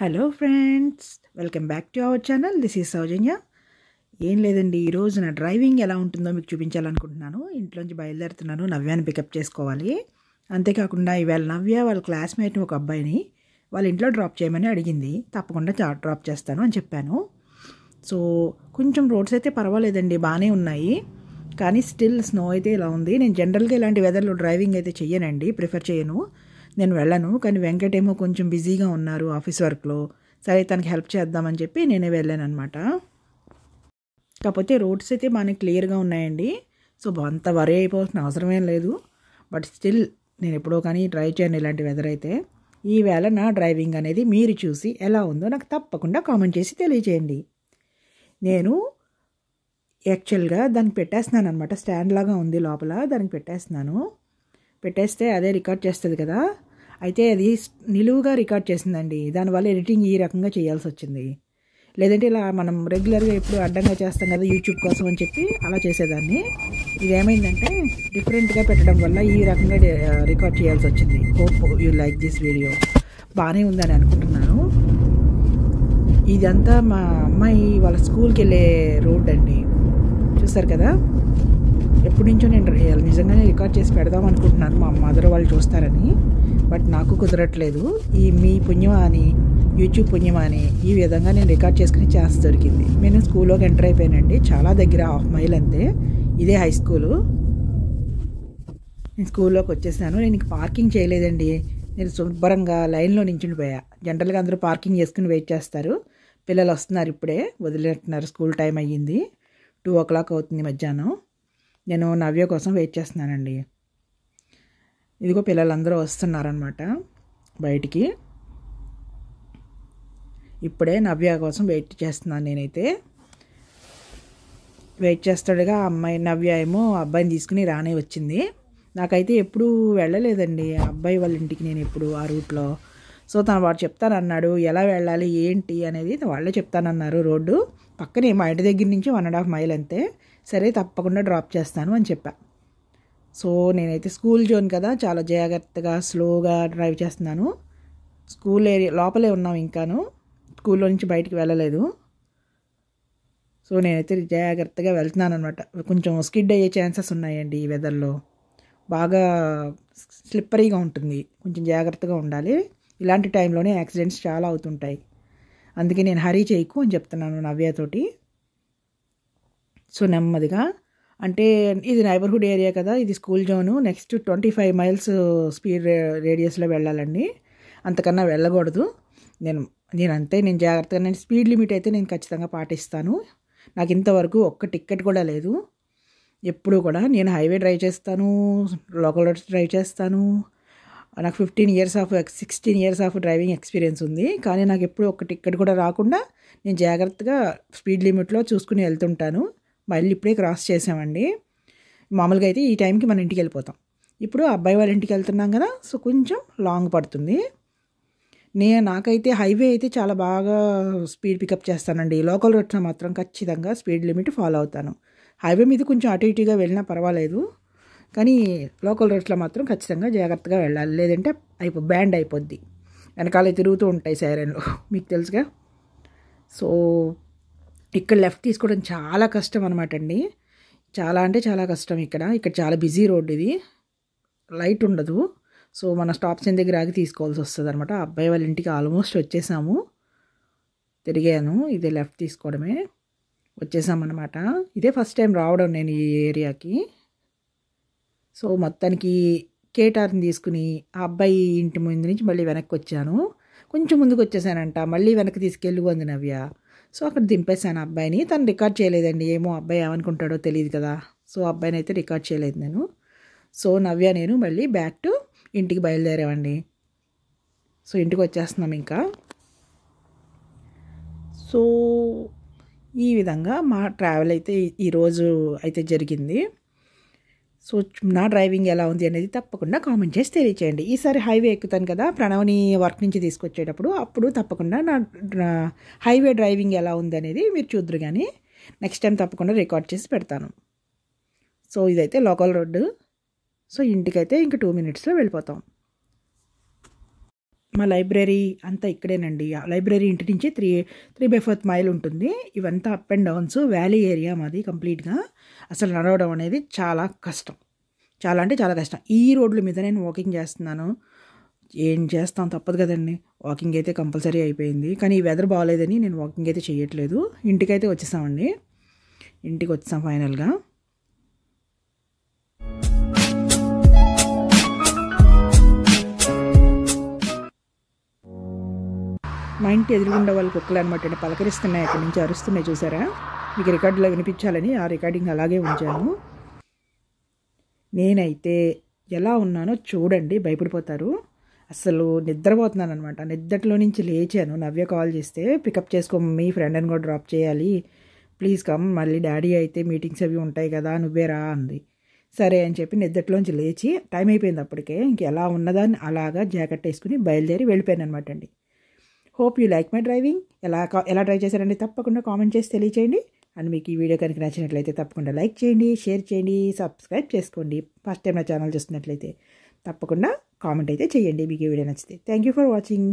hello friends welcome back to our channel this is Soujanya ఏం లేదండి ఈరోజు నా డ్రైవింగ్ ఎలా ఉంటుందో మీకు చూపించాలనుకుంటున్నాను ఇంట్లోంచి బయలుదేరుతున్నాను నవ్యాన్ని పికప్ చేసుకోవాలి అంతేకాకుండా ఈవేళ నవ్య వాళ్ళ క్లాస్మేట్ ఒక అబ్బాయిని వాళ్ళ ఇంట్లో డ్రాప్ చేయమని అడిగింది తప్పకుండా డ్రాప్ చేస్తాను అని చెప్పాను సో కొంచెం రోడ్స్ అయితే పర్వాలేదండి బాగానే ఉన్నాయి కానీ స్టిల్ స్నో అయితే ఇలా ఉంది నేను జనరల్గా ఇలాంటి వెదర్లో డ్రైవింగ్ అయితే చేయనండి ప్రిఫర్ చేయను నేను వెళ్ళను కానీ వెంకటేమో కొంచెం బిజీగా ఉన్నారు ఆఫీస్ వర్క్లో సరే తనకి హెల్ప్ చేద్దామని చెప్పి నేనే వెళ్ళాను అనమాట కాకపోతే రోడ్స్ అయితే మనకి క్లియర్గా ఉన్నాయండి సో అంత వరి అయిపోవాల్సిన అవసరమేం లేదు బట్ స్టిల్ నేను ఎప్పుడో కానీ డ్రైవ్ చేయను ఇలాంటి వెదర్ అయితే ఈవేళ నా డ్రైవింగ్ అనేది మీరు చూసి ఎలా ఉందో నాకు తప్పకుండా కామెంట్ చేసి తెలియజేయండి నేను యాక్చువల్గా దానికి పెట్టేస్తున్నాను అనమాట స్టాండ్ లాగా ఉంది లోపల దానికి పెట్టేస్తున్నాను పెట్టేస్తే అదే రికార్డ్ చేస్తుంది కదా అయితే అది నిలువుగా రికార్డ్ చేసిందండి దానివల్ల ఎడిటింగ్ ఈ రకంగా చేయాల్సి వచ్చింది లేదంటే ఇలా మనం రెగ్యులర్గా ఎప్పుడు అడ్డంగా చేస్తాం కదా యూట్యూబ్ కోసం అని చెప్పి అలా చేసేదాన్ని ఇది ఏమైందంటే డిఫరెంట్గా పెట్టడం వల్ల ఈ రకంగా రికార్డ్ చేయాల్సి వచ్చింది hope you like this video బాగానే ఉందని అనుకుంటున్నాను ఇదంతా మా అమ్మాయి వాళ్ళ స్కూల్కి వెళ్ళే రోడ్ అండి చూస్తారు కదా ఎప్పటి నుంచో నేను నిజంగానే రికార్డ్ చేసి పెడదాం అనుకుంటున్నాను మా మదర్ వాళ్ళు చూస్తారని బట్ నాకు కుదరట్లేదు ఈ మీ పుణ్యం అని యూట్యూబ్ పుణ్యం అని ఈ విధంగా నేను రికార్డ్ చేసుకుని ఛాన్స్ దొరికింది నేను స్కూల్లోకి ఎంటర్ అయిపోయానండి చాలా దగ్గర హాఫ్ మైల్ అంతే ఇదే హై స్కూలు నేను స్కూల్లోకి వచ్చేసాను నేను పార్కింగ్ చేయలేదండి నేను శుభ్రంగా లైన్లో నించుండిపోయా జనరల్గా అందరూ పార్కింగ్ చేసుకుని వెయిట్ చేస్తారు పిల్లలు వస్తున్నారు ఇప్పుడే వదిలేస్తున్నారు స్కూల్ టైం అయ్యింది టూ ఓ క్లాక్ అవుతుంది మధ్యాహ్నం నేను నవ్య కోసం వెయిట్ చేస్తున్నానండి ఇదిగో పిల్లలందరూ వస్తున్నారనమాట బయటికి ఇప్పుడే నవ్య కోసం వెయిట్ చేస్తున్నాను నేనైతే వెయిట్ చేస్తాడుగా అమ్మాయి నవ్య ఏమో అబ్బాయిని తీసుకుని రానే వచ్చింది నాకైతే ఎప్పుడూ వెళ్ళలేదండి అబ్బాయి వాళ్ళ ఇంటికి నేను ఎప్పుడు ఆ రూట్లో సో తను వాడు చెప్తానన్నాడు ఎలా వెళ్ళాలి ఏంటి అనేది వాళ్ళే చెప్తానన్నారు రోడ్డు పక్కనే మా ఇంటి దగ్గర నుంచి వన్ అండ్ హాఫ్ మైల్ అంతే సరే తప్పకుండా డ్రాప్ చేస్తాను అని చెప్పా సో నేనైతే స్కూల్ జోన్ కదా చాలా జాగ్రత్తగా స్లోగా డ్రైవ్ చేస్తున్నాను స్కూల్ ఏరియా లోపలే ఉన్నాం ఇంకాను స్కూల్లో నుంచి బయటికి వెళ్ళలేదు సో నేనైతే జాగ్రత్తగా వెళ్తున్నాను అనమాట కొంచెం స్కిడ్ అయ్యే ఛాన్సెస్ ఉన్నాయండి ఈ వెదర్లో బాగా స్లిప్పరీగా ఉంటుంది కొంచెం జాగ్రత్తగా ఉండాలి ఇలాంటి టైంలోనే యాక్సిడెంట్స్ చాలా అవుతుంటాయి అందుకే నేను హరీ చేయకు అని చెప్తున్నాను నవ్యతోటి సో నెమ్మదిగా అంటే ఇది నైబర్హుడ్ ఏరియా కదా ఇది school zone next twenty five miles speed రేడియస్లో వెళ్ళాలండి అంతకన్నా వెళ్ళకూడదు నేను నేను అంతే నేను జాగ్రత్తగా నేను స్పీడ్ లిమిట్ అయితే నేను ఖచ్చితంగా పాటిస్తాను నాకు ఇంతవరకు ఒక్క టిక్కెట్ కూడా లేదు ఎప్పుడు కూడా నేను హైవే డ్రైవ్ చేస్తాను లోకల్ రోడ్స్ డ్రైవ్ చేస్తాను నాకు fifteen years of sixteen years of driving experience ఉంది కానీ నాకు ఎప్పుడు ఒక టిక్కెట్ కూడా రాకుండా నేను జాగ్రత్తగా స్పీడ్ లిమిట్లో చూసుకుని వెళ్తుంటాను మళ్ళీ ఇప్పుడే క్రాస్ చేసామండి మామూలుగా అయితే ఈ టైంకి మన ఇంటికి వెళ్ళిపోతాం ఇప్పుడు అబ్బాయి వాళ్ళ ఇంటికి వెళ్తున్నాం కదా సో కొంచెం లాంగ్ పడుతుంది నేను నాకైతే హైవే అయితే చాలా బాగా స్పీడ్ పికప్ చేస్తానండి లోకల్ రోడ్స్ మాత్రం ఖచ్చితంగా స్పీడ్ లిమిట్ ఫాలో అవుతాను హైవే మీద కొంచెం అటు ఇటుగా వెళ్ళినా పర్వాలేదు కానీ లోకల్ రోడ్స్లో మాత్రం ఖచ్చితంగా జాగ్రత్తగా వెళ్ళాలి లేదంటే అయిపో బ్యాండ్ అయిపోద్ది వెనకాల తిరుగుతూ ఉంటాయి సైరన్లు మీకు తెలుసుగా సో ఇక్కడ లెఫ్ట్ తీసుకోవడం చాలా కష్టం అనమాట అండి చాలా అంటే చాలా కష్టం ఇక్కడ ఇక్కడ చాలా బిజీ రోడ్ ఇది లైట్ ఉండదు సో మన స్టాప్ సెన్ దగ్గర ఆగి తీసుకోవాల్సి వస్తుంది అనమాట అబ్బాయి వాళ్ళ ఇంటికి ఆల్మోస్ట్ వచ్చేసాము తిరిగాను ఇదే లెఫ్ట్ తీసుకోవడమే వచ్చేసామన్నమాట ఇదే ఫస్ట్ టైం రావడం నేను ఈ ఏరియాకి సో మొత్తానికి కేటార్ని తీసుకుని ఆ అబ్బాయి ఇంటి ముందు నుంచి మళ్ళీ వెనక్కి వచ్చాను కొంచెం ముందుకు వచ్చేసానంట మళ్ళీ వెనక్కి తీసుకెళ్ళి అంది నవ్య సో అక్కడ దింపేశాను అబ్బాయిని తను రికార్డ్ చేయలేదండి ఏమో అబ్బాయి ఏమనుకుంటాడో తెలియదు కదా సో అబ్బాయిని అయితే రికార్డ్ చేయలేదు నేను సో నవ్య నేను మళ్ళీ బ్యాక్ టు ఇంటికి బయలుదేరామండి సో ఇంటికి వచ్చేస్తున్నాం ఇంకా సో ఈ విధంగా మా ట్రావెల్ అయితే ఈరోజు అయితే జరిగింది సో నా డ్రైవింగ్ ఎలా ఉంది అనేది తప్పకుండా కామెంట్ చేసి తెలియచేయండి ఈసారి హైవే ఎక్కుతాను కదా ప్రణవ్ని వర్క్ నుంచి తీసుకొచ్చేటప్పుడు అప్పుడు తప్పకుండా నా హైవే డ్రైవింగ్ ఎలా ఉంది అనేది మీరు చూద్దరు కానీ నెక్స్ట్ టైం తప్పకుండా రికార్డ్ చేసి పెడతాను సో ఇదైతే లోకల్ రోడ్డు సో ఇంటికైతే ఇంక టూ మినిట్స్లో వెళ్ళిపోతాం మా లైబ్రరీ అంతా ఇక్కడేనండి లైబ్రరీ ఇంటి నుంచి three three by fourth mile ఉంటుంది ఇవంతా up and downs valley area మాది కంప్లీట్గా అసలు నడవడం అనేది చాలా కష్టం చాలా అంటే చాలా కష్టం ఈ రోడ్ల మీద నేను వాకింగ్ చేస్తున్నాను ఏం చేస్తాం తప్పదు కదండి వాకింగ్ అయితే కంపల్సరీ అయిపోయింది కానీ ఈ వెదర్ బాగాలేదని నేను వాకింగ్ అయితే చేయట్లేదు ఇంటికైతే వచ్చేసామండి ఇంటికి వచ్చేసాం ఫైనల్గా మా ఇంటి ఎదురుగుండా వాళ్ళు కుక్కలు అనమాట అంటే పలకరిస్తున్నాయి అక్కడి నుంచి అరుస్తున్నాయి చూసారా మీకు రికార్డులో వినిపించాలని ఆ రికార్డింగ్ అలాగే ఉంచాను నేనైతే ఎలా ఉన్నానో చూడండి భయపడిపోతారు అసలు నిద్రపోతున్నాను అనమాట నిద్రలో నుంచి లేచాను నవ్య కాల్ చేస్తే పికప్ చేసుకో మీ ఫ్రెండ్ అని కూడా డ్రాప్ చేయాలి ప్లీజ్ కమ్ మళ్ళీ డాడీ అయితే మీటింగ్స్ అవి ఉంటాయి కదా నువ్వే రా అంది సరే అని చెప్పి నిద్రలోంచి లేచి టైం అయిపోయింది అప్పటికే ఇంకెలా ఉన్నదాన్ని అలాగా జాకెట్ వేసుకుని బయలుదేరి వెళ్ళిపోయాను అనమాట అండి hope you like my driving ఎలా ఎలా డ్రైవ్ చేశారని తప్పకుండా కామెంట్ చేసి తెలియచేయండి అండ్ మీకు ఈ వీడియో కనుక నచ్చినట్లయితే తప్పకుండా లైక్ చేయండి షేర్ చేయండి సబ్స్క్రైబ్ చేసుకోండి ఫస్ట్ టైం నా ఛానల్ చూస్తున్నట్లయితే తప్పకుండా కామెంట్ అయితే చేయండి మీకు ఈ వీడియో నచ్చితే థ్యాంక్ యూ ఫర్ వాచింగ్